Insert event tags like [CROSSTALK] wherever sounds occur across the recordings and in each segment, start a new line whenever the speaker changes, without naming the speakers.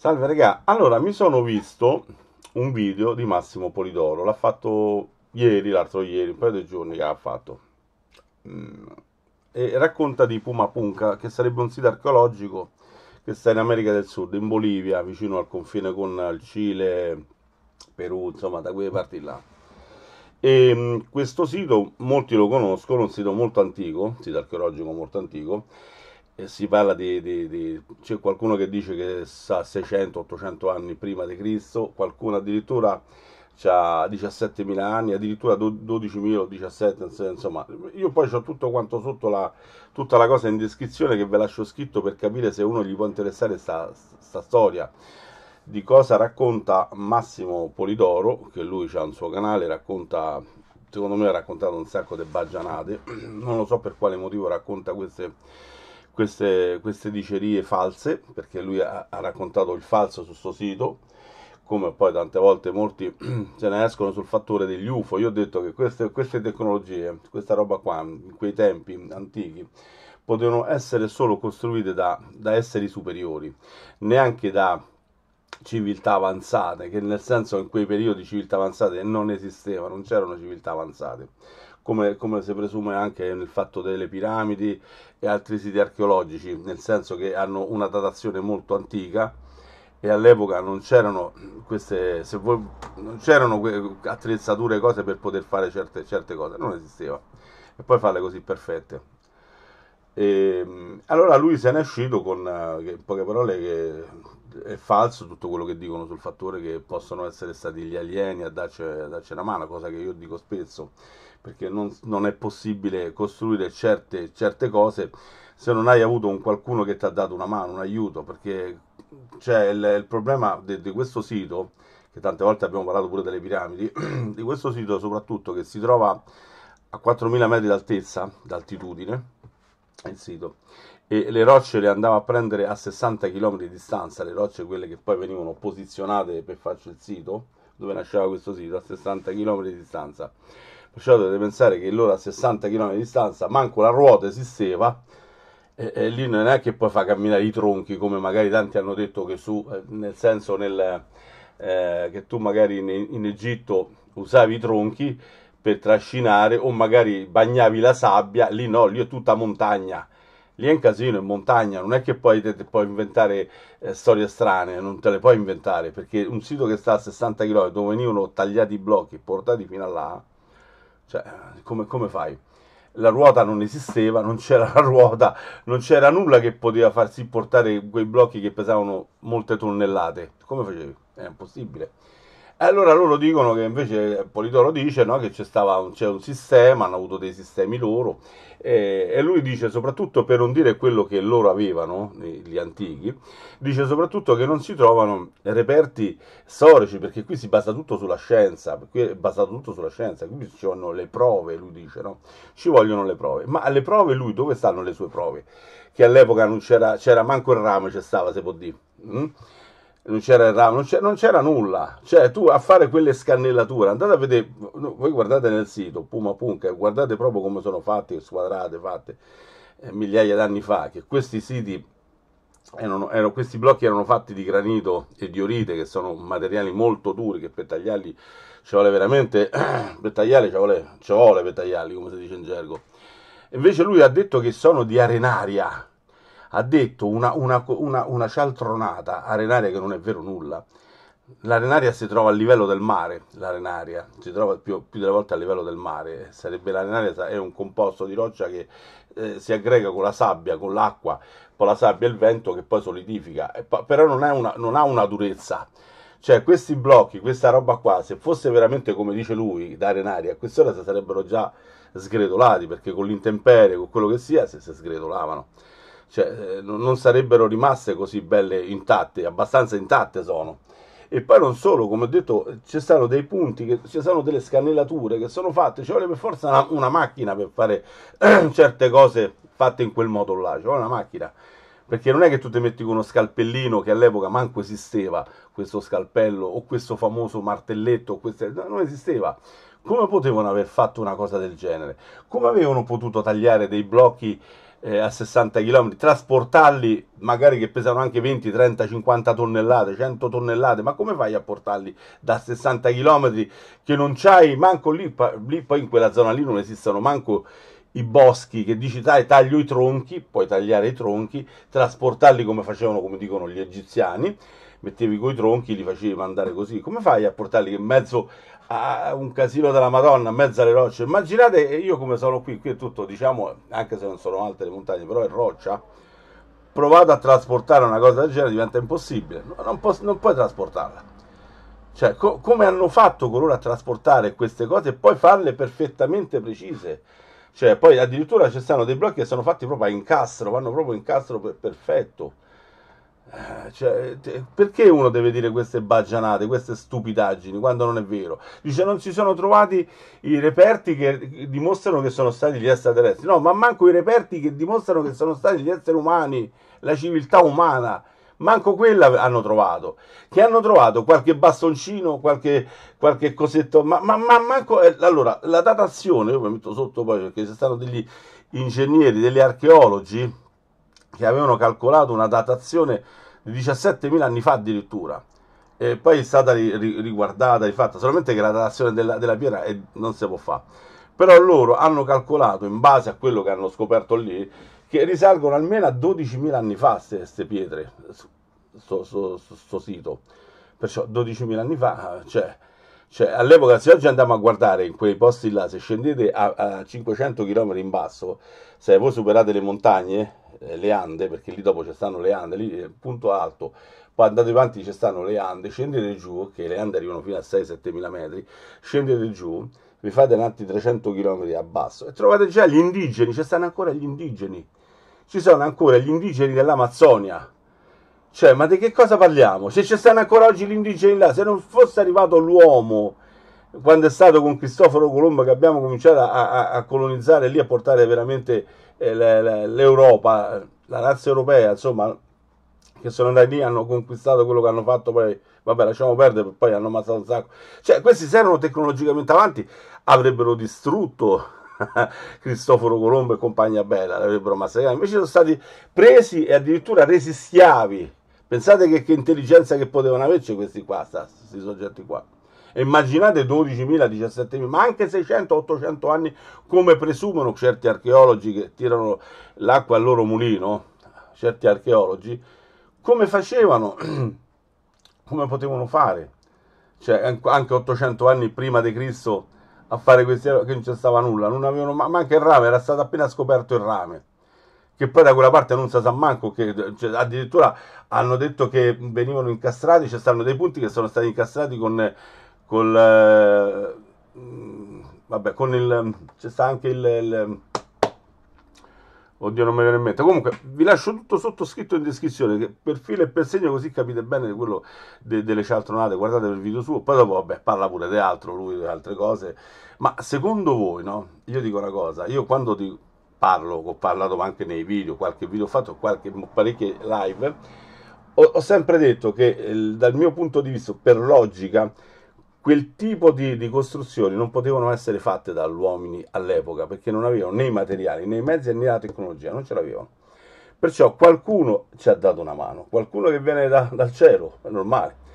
Salve regà, allora mi sono visto un video di Massimo Polidoro, l'ha fatto ieri, l'altro ieri, un paio di giorni che ha fatto. Mm. E racconta di Puma Punca, che sarebbe un sito archeologico che sta in America del Sud, in Bolivia, vicino al confine con il Cile, Perù, insomma, da quelle parti là. E mm, questo sito, molti lo conoscono, un sito molto antico, un sito archeologico molto antico, si parla di, di, di, c'è qualcuno che dice che sa 600-800 anni prima di Cristo, qualcuno addirittura ha 17.000 anni, addirittura 12.000 17, insomma, io poi ho tutto quanto sotto la, tutta la cosa in descrizione che ve lascio scritto per capire se uno gli può interessare sta, sta storia di cosa racconta Massimo Polidoro, che lui ha un suo canale, racconta secondo me ha raccontato un sacco di baggianate, non lo so per quale motivo racconta queste queste, queste dicerie false, perché lui ha, ha raccontato il falso su suo sito, come poi tante volte molti [CLEARS THROAT] se ne escono sul fattore degli UFO. Io ho detto che queste, queste tecnologie, questa roba qua, in quei tempi antichi, potevano essere solo costruite da, da, esseri superiori, neanche da civiltà avanzate, che nel senso in quei periodi civiltà avanzate non esistevano, non c'erano civiltà avanzate come, come si presume anche nel fatto delle piramidi e altri siti archeologici, nel senso che hanno una datazione molto antica e all'epoca non c'erano queste se voi, non c'erano attrezzature cose per poter fare certe, certe cose non esisteva e poi farle così perfette e, ehm, allora lui se n'è uscito con in poche parole che è falso tutto quello che dicono sul fattore che possono essere stati gli alieni a darci, a darci una mano cosa che io dico spesso perché non, non è possibile costruire certe, certe cose se non hai avuto un qualcuno che ti ha dato una mano, un aiuto, perché c'è il, il problema di questo sito, che tante volte abbiamo parlato pure delle piramidi, [CLEARS THROAT] di questo sito soprattutto che si trova a 4.000 metri d'altezza, d'altitudine, il sito, e le rocce le andava a prendere a 60 km di distanza, le rocce quelle che poi venivano posizionate per farci il sito, dove nasceva questo sito, a 60 km di distanza Perciò cioè, dovete pensare che loro a 60 km di distanza manco la ruota esisteva e, e lì non è che poi fa camminare i tronchi come magari tanti hanno detto che su, eh, nel senso nel, eh, che tu magari in, in Egitto usavi i tronchi per trascinare o magari bagnavi la sabbia, lì no, lì è tutta montagna lì è un casino, è montagna, non è che poi te, te puoi inventare eh, storie strane, non te le puoi inventare, perché un sito che sta a 60 km dove venivano tagliati i blocchi e portati fino a là, cioè, come, come fai? la ruota non esisteva, non c'era la ruota, non c'era nulla che poteva farsi portare quei blocchi che pesavano molte tonnellate. Come facevi? È impossibile. Allora loro dicono che invece Politoro dice no, che c'è, stava, c'è, un sistema, hanno avuto dei sistemi loro eh, e lui dice soprattutto per non dire quello che loro avevano, gli antichi, dice soprattutto che non si trovano reperti storici perché qui si basa tutto sulla scienza, qui è basato tutto sulla scienza, qui ci vogliono le prove, lui dice, no? ci vogliono le prove, ma le prove lui dove stanno le sue prove? Che all'epoca non c'era, c'era manco il rame, c'è stava, se può dire. Mm? non c'era il ramo, non c'era, nulla. Cioè, tu a fare quelle scannellature, andate a vedere, voi guardate nel sito Puma Punca, guardate proprio come sono fatte, squadrate, fatte eh, migliaia d'anni fa, che questi siti erano, erano, questi blocchi erano fatti di granito e di orite, che sono materiali molto duri, che per tagliarli ci vuole veramente, [CLEARS THROAT] per tagliarli ci vuole, ci vuole per tagliarli, come si dice in gergo. Invece lui ha detto che sono di arenaria, ha detto una, una, una, una cialtronata arenaria che non è vero nulla. L'arenaria si trova a livello del mare, l'arenaria si trova più, più delle volte a livello del mare, sarebbe l'arenaria è un composto di roccia che eh, si aggrega con la sabbia, con l'acqua, con la sabbia e il vento che poi solidifica, e, però non, una, non ha una durezza. Cioè questi blocchi, questa roba qua, se fosse veramente come dice lui, da arenaria, a quest'ora si sarebbero già sgretolati, perché con l'intemperie, con quello che sia, se si sgretolavano cioè, eh, non sarebbero rimaste così belle intatte, abbastanza intatte sono. E poi non solo, come ho detto, ci sono dei punti, che, ci sono delle scannellature che sono fatte, ci vuole per forza una, una macchina per fare [CLEARS THROAT] certe cose fatte in quel modo là, ci vuole una macchina perché non è che tu ti metti con uno scalpellino che all'epoca manco esisteva questo scalpello o questo famoso martelletto, queste... non esisteva. Come potevano aver fatto una cosa del genere? Come avevano potuto tagliare dei blocchi eh, a 60 km, trasportarli magari che pesano anche 20, 30, 50 tonnellate, 100 tonnellate, ma come fai a portarli da 60 km che non c'hai manco lì, lì poi in quella zona lì non esistono manco i boschi che dici dai taglio i tronchi, puoi tagliare i tronchi, trasportarli come facevano, come dicono gli egiziani, mettevi coi tronchi, li facevi mandare così. Come fai a portarli in mezzo a un casino della Madonna, in mezzo alle rocce? Immaginate io come sono qui, qui è tutto, diciamo, anche se non sono alte le montagne, però è roccia. Provato a trasportare una cosa del genere diventa impossibile, non, posso, non puoi trasportarla. Cioè, co- come hanno fatto coloro a trasportare queste cose e poi farle perfettamente precise? Cioè, poi addirittura ci stanno dei blocchi che sono fatti proprio a incastro, vanno proprio a incastro per- perfetto. Eh, cioè, perché uno deve dire queste bagianate, queste stupidaggini, quando non è vero? Dice, non si sono trovati i reperti che dimostrano che sono stati gli extraterrestri. No, ma manco i reperti che dimostrano che sono stati gli esseri umani, la civiltà umana. Manco quella hanno trovato. Che hanno trovato qualche bastoncino, qualche, qualche cosetto. Ma, ma, ma manco... Eh, allora, la datazione, io mi metto sotto poi perché ci stanno degli ingegneri, degli archeologi che avevano calcolato una datazione di 17.000 anni fa addirittura. E poi è stata riguardata, rifatta, solamente che la datazione della, della pietra è, non si può fare. Però loro hanno calcolato, in base a quello che hanno scoperto lì, che risalgono almeno a 12.000 anni fa queste pietre, sto, sto, sto, sto, sito. Perciò 12.000 anni fa, cioè, cioè, all'epoca se oggi andiamo a guardare in quei posti là, se scendete a, a 500 km in basso, se voi superate le montagne, eh, le Ande, perché lì dopo ci stanno le Ande, lì eh, punto alto, poi andate avanti ci stanno le Ande, scendete giù, che le Ande arrivano fino a 6-7 mila metri, scendete giù, vi fate un altri 300 km a basso e trovate già gli indigeni, ci stanno ancora gli indigeni, ci sono ancora gli indigeni dell'Amazzonia. Cioè, ma di che cosa parliamo? Se ci stanno ancora oggi gli indigeni là, se non fosse arrivato l'uomo quando è stato con Cristoforo Colombo che abbiamo cominciato a, a, a colonizzare lì, a portare veramente eh, l'Europa, la razza europea, insomma, che sono andati lì, hanno conquistato quello che hanno fatto, poi vabbè lasciamo perdere, poi hanno ammazzato un sacco. Cioè, questi se erano tecnologicamente avanti avrebbero distrutto [LAUGHS] Cristoforo Colombo e compagnia bella, l'avrebbero massacrato, invece sono stati presi e addirittura resi schiavi. Pensate che, che intelligenza che potevano averci questi qua, questi soggetti qua immaginate 12.000, 17.000, ma anche 600-800 anni, come presumono certi archeologi che tirano l'acqua al loro mulino, certi archeologi, come facevano, [CLEARS THROAT] come potevano fare, cioè anche 800 anni prima di Cristo a fare questi che non c'è stava nulla, non avevano ma, manco il rame, era stato appena scoperto il rame che poi da quella parte non si sa manco, che, cioè, addirittura hanno detto che venivano incastrati, ci cioè stanno dei punti che sono stati incastrati con col... Eh, mm, vabbè, con il... c'è sta anche il, il Oddio, non mi viene in mente. Comunque, vi lascio tutto sottoscritto in descrizione, che per filo e per segno, così capite bene quello de, delle cialtronate. Guardate il video suo, poi dopo, vabbè, parla pure di altro, lui, di altre cose. Ma secondo voi, no? Io dico una cosa, io quando ti parlo, ho parlato anche nei video, qualche video ho fatto, qualche, parecchie live, ho, ho sempre detto che, eh, dal mio punto di vista, per logica, quel tipo di, di, costruzioni non potevano essere fatte dagli uomini all'epoca perché non avevano né i materiali né i mezzi né la tecnologia, non ce l'avevano. Perciò qualcuno ci ha dato una mano, qualcuno che viene da, dal cielo, è normale.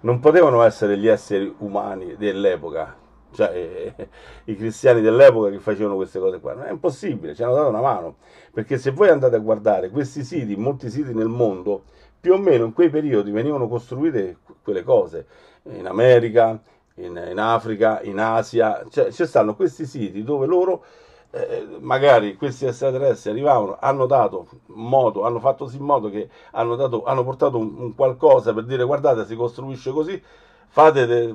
Non potevano essere gli esseri umani dell'epoca, cioè, eh, [LAUGHS] i cristiani dell'epoca che facevano queste cose qua. Non è impossibile, ci hanno dato una mano, perché se voi andate a guardare questi siti, molti siti nel mondo, più o meno in quei periodi venivano costruite quelle cose, in America, in, in Africa, in Asia, cioè ci stanno questi siti dove loro... Eh, magari questi extraterrestri arrivavano, hanno dato modo, hanno fatto sì in modo che hanno, dato, hanno portato un, un, qualcosa per dire guardate si costruisce così, fate de,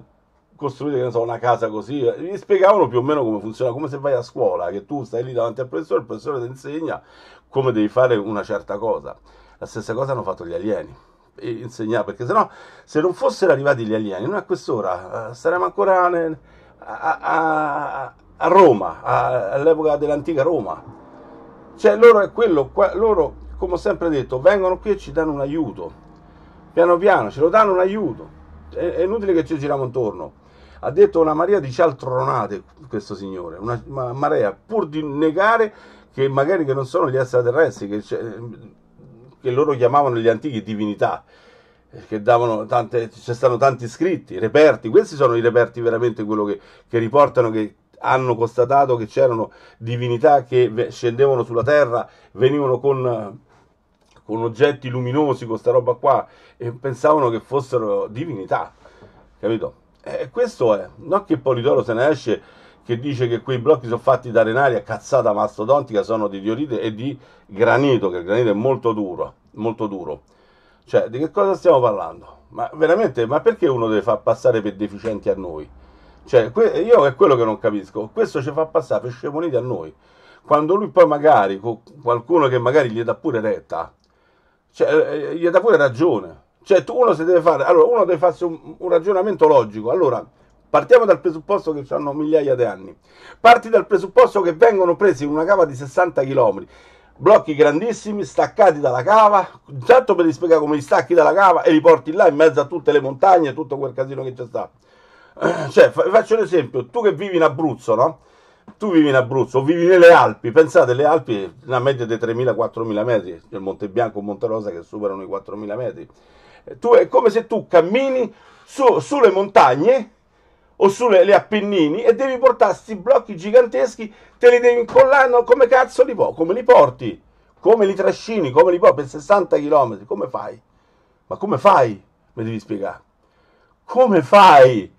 costruite, che ne so, una casa così. Mi spiegavano più o meno come funziona, come se vai a scuola, che tu stai lì davanti al professore, il professore ti insegna come devi fare una certa cosa. La stessa cosa hanno fatto gli alieni. Insegnare, perché sennò se non fossero arrivati gli alieni, noi a quest'ora eh, saremmo ancora nel, a, a, a, Roma, a, all'epoca dell'antica Roma. Cioè loro è quello, qua, loro, come ho sempre detto, vengono qui e ci danno un aiuto. Piano piano, ce lo danno un aiuto. è inutile che ci giriamo intorno ha detto una marea di cialtronate questo signore, una marea, pur di negare che magari che non sono gli extraterrestri, che, che loro chiamavano gli antichi divinità, che davano tante, ci stanno tanti scritti, reperti, questi sono i reperti veramente quello che, che riportano, che hanno constatato che c'erano divinità che scendevano sulla terra, venivano con con oggetti luminosi, con sta roba qua, e pensavano che fossero divinità, capito? Eh, questo è, non che Polidoro se ne esce che dice che quei blocchi sono fatti da arenaria cazzata mastodontica, sono di diorite e di granito, che il granito è molto duro, molto duro. Cioè, di che cosa stiamo parlando? Ma veramente, ma perché uno deve far passare per deficienti a noi? Cioè, io è quello che non capisco. Questo ci fa passare per scemoniti a noi. Quando lui poi magari, con qualcuno che magari gli dà pure retta, cioè, eh, gli dà pure ragione. Cioè, tu uno si deve fare. Allora, uno deve farsi un, un ragionamento logico. Allora, partiamo dal presupposto che hanno migliaia di anni. Parti dal presupposto che vengono presi in una cava di 60 km. Blocchi grandissimi, staccati dalla cava, intanto per spiegare come li stacchi dalla cava e li porti là in mezzo a tutte le montagne e tutto quel casino che c'è sta. Eh, cioè, faccio un esempio, tu che vivi in Abruzzo, no? tu vivi in Abruzzo vivi nelle Alpi, pensate, le Alpi una media di 3.000-4.000 metri, il Monte Bianco e Monte Rosa che superano i 4.000 metri tu, è come se tu cammini su, sulle montagne o sulle Appennini e devi portare questi blocchi giganteschi, te li devi incollare, come cazzo li, come li porti? Come li trascini? Come li porti per 60 km? Come fai? Ma come fai? Mi devi spiegare. Come fai?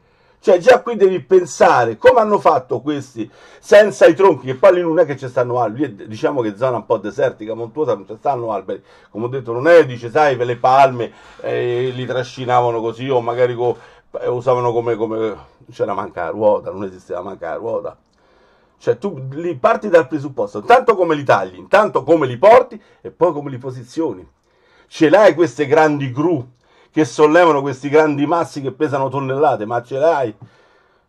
Cioè già qui devi pensare come hanno fatto questi senza i tronchi, che poi lì non è che ci stanno alberi, diciamo che zona un po' desertica, montuosa, non ci stanno alberi, come ho detto non è, dice sai, per le palme eh, li trascinavano così o magari co, eh, usavano come, come... c'era manca la ruota, non esisteva manca la ruota. Cioè tu li parti dal presupposto, intanto come li tagli, intanto come li porti e poi come li posizioni. Ce l'hai queste grandi gru che sollevano questi grandi massi che pesano tonnellate, ma ce l'hai?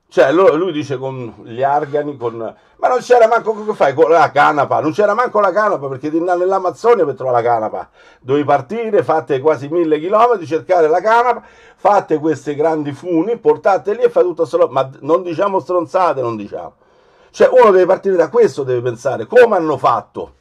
Cioè, lui dice con gli argani, con... ma non c'era manco che fai con la canapa, non c'era manco la canapa perché di andare nell'Amazzonia per trovare la canapa. Dovevi partire, fate quasi mille chilometri, cercare la canapa, fate queste grandi funi, portate lì e fate tutto solo. Ma non diciamo stronzate, non diciamo. Cioè, uno deve partire da questo, deve pensare come hanno fatto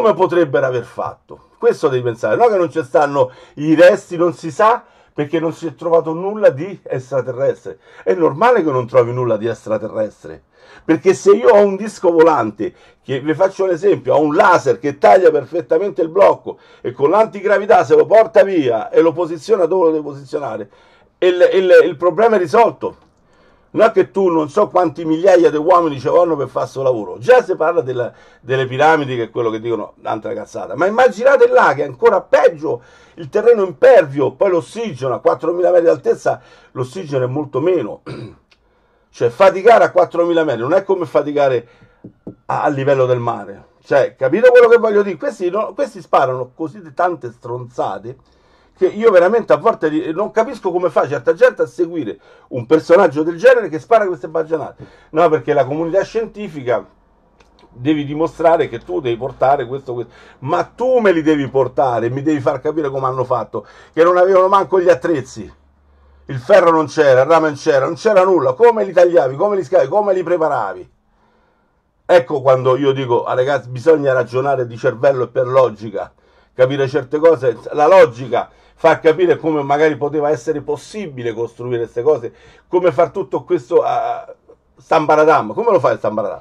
come potrebbero aver fatto? Questo devi pensare, no che non ci stanno i resti, non si sa perché non si è trovato nulla di extraterrestre. È normale che non trovi nulla di extraterrestre, perché se io ho un disco volante, che vi faccio un esempio, ho un laser che taglia perfettamente il blocco e con l'antigravità se lo porta via e lo posiziona dove lo deve posizionare, il, il, il problema è risolto non è che tu non so quanti migliaia di uomini ci vogliono per fare questo lavoro. Già si parla della, delle piramidi, che è quello che dicono l'altra cazzata, ma immaginate là che è ancora peggio il terreno impervio, poi l'ossigeno a 4.000 metri di altezza, l'ossigeno è molto meno. [CLEARS THROAT] Cioè faticare a 4.000 metri non è come faticare a, a livello del mare. Cioè, capito quello che voglio dire? Questi, no, questi sparano così tante stronzate che io veramente a volte non capisco come fa certa gente a seguire un personaggio del genere che spara queste baggianate. No, perché la comunità scientifica devi dimostrare che tu devi portare questo, questo, ma tu me li devi portare, mi devi far capire come hanno fatto, che non avevano manco gli attrezzi. Il ferro non c'era, il rame non c'era, non c'era nulla. Come li tagliavi, come li scavi, come li preparavi? Ecco quando io dico, ah, ragazzi, bisogna ragionare di cervello e per logica capire certe cose, la logica fa capire come magari poteva essere possibile costruire queste cose, come far tutto questo a Stambaradam, come lo fa il Stambaradam?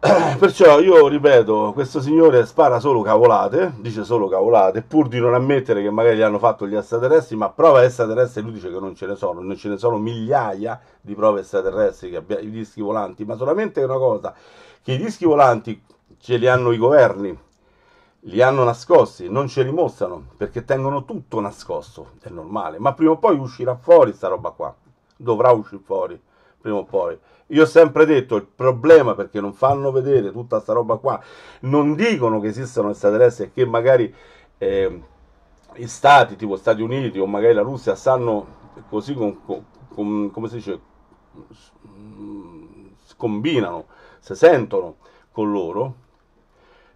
[CLEARS THROAT] Perciò io ripeto, questo signore spara solo cavolate, dice solo cavolate, pur di non ammettere che magari gli hanno fatto gli extraterrestri, ma prove extraterrestri lui dice che non ce ne sono, non ce ne sono migliaia di prove extraterrestri, che abbia, i dischi volanti, ma solamente una cosa, che i dischi volanti ce li hanno i governi, li hanno nascosti, non ce li mostrano perché tengono tutto nascosto, è normale, ma prima o poi uscirà fuori sta roba qua, dovrà uscire fuori prima o poi. Io ho sempre detto il problema perché non fanno vedere tutta questa roba qua, non dicono che esistono extraterrestri e che magari eh, i stati tipo Stati Uniti o magari la Russia stanno così con, con, come si dice combinano, si sentono con loro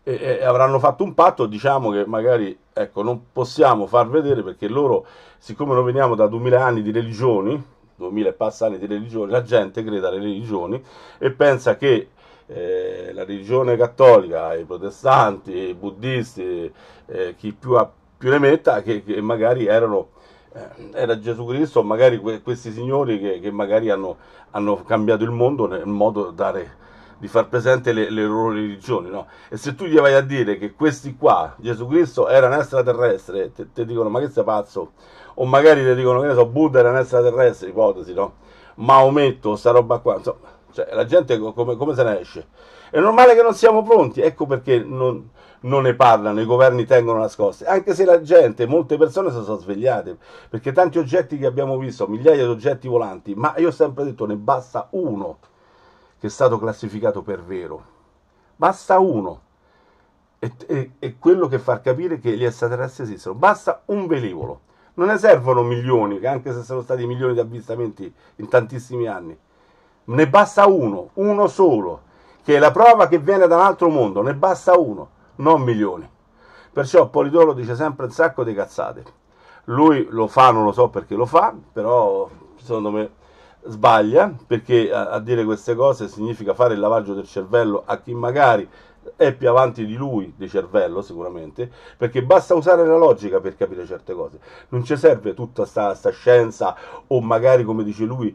e, e avranno fatto un patto, diciamo che magari ecco, non possiamo far vedere perché loro, siccome noi veniamo da 2000 anni di religioni, 2000 e passa anni di religioni, la gente crede alle religioni e pensa che eh, la religione cattolica, i protestanti, i buddisti, eh, chi più, ha, più ne metta, che, che magari erano eh, era Gesù Cristo, magari questi signori che, che magari hanno, hanno, cambiato il mondo nel modo da dare di far presente le, le loro religioni, no? E se tu gli vai a dire che questi qua, Gesù Cristo era un extraterrestre, ti dicono ma che sei pazzo? O magari ti dicono che ne so, Buddha era un extraterrestre, ipotesi, no? Maometto, sta roba qua, insomma, cioè la gente come, come se ne esce? È normale che non siamo pronti, ecco perché non, non ne parlano, i governi tengono nascoste, anche se la gente, molte persone si sono svegliate, perché tanti oggetti che abbiamo visto, migliaia di oggetti volanti, ma io ho sempre detto ne basta uno che è stato classificato per vero. Basta uno. È quello che fa capire che gli extraterrestri esistono. Basta un velivolo. Non ne servono milioni, che anche se sono stati milioni di avvistamenti in tantissimi anni. Ne basta uno, uno solo, che è la prova che viene da un altro mondo. Ne basta uno, non milioni. Perciò Polidoro dice sempre un sacco di cazzate. Lui lo fa, non lo so perché lo fa, però secondo me sbaglia, perché a, a, dire queste cose significa fare il lavaggio del cervello a chi magari è più avanti di lui di cervello sicuramente, perché basta usare la logica per capire certe cose. Non ci serve tutta questa scienza o magari come dice lui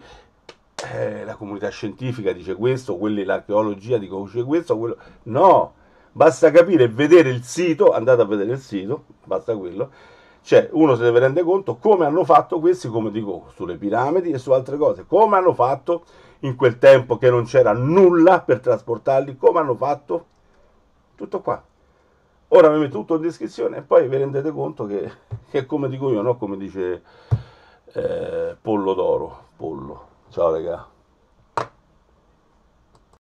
eh, la comunità scientifica dice questo, quelli l'archeologia dice questo, quello. No, basta capire, vedere il sito, andate a vedere il sito, basta quello cioè, uno se ne rende conto come hanno fatto questi, come dico, sulle piramidi e su altre cose, come hanno fatto in quel tempo che non c'era nulla per trasportarli, come hanno fatto tutto qua. Ora vi metto tutto in descrizione e poi vi rendete conto che, che come dico io, no? come dice eh, Pollo d'Oro, Pollo. Ciao ragazzi.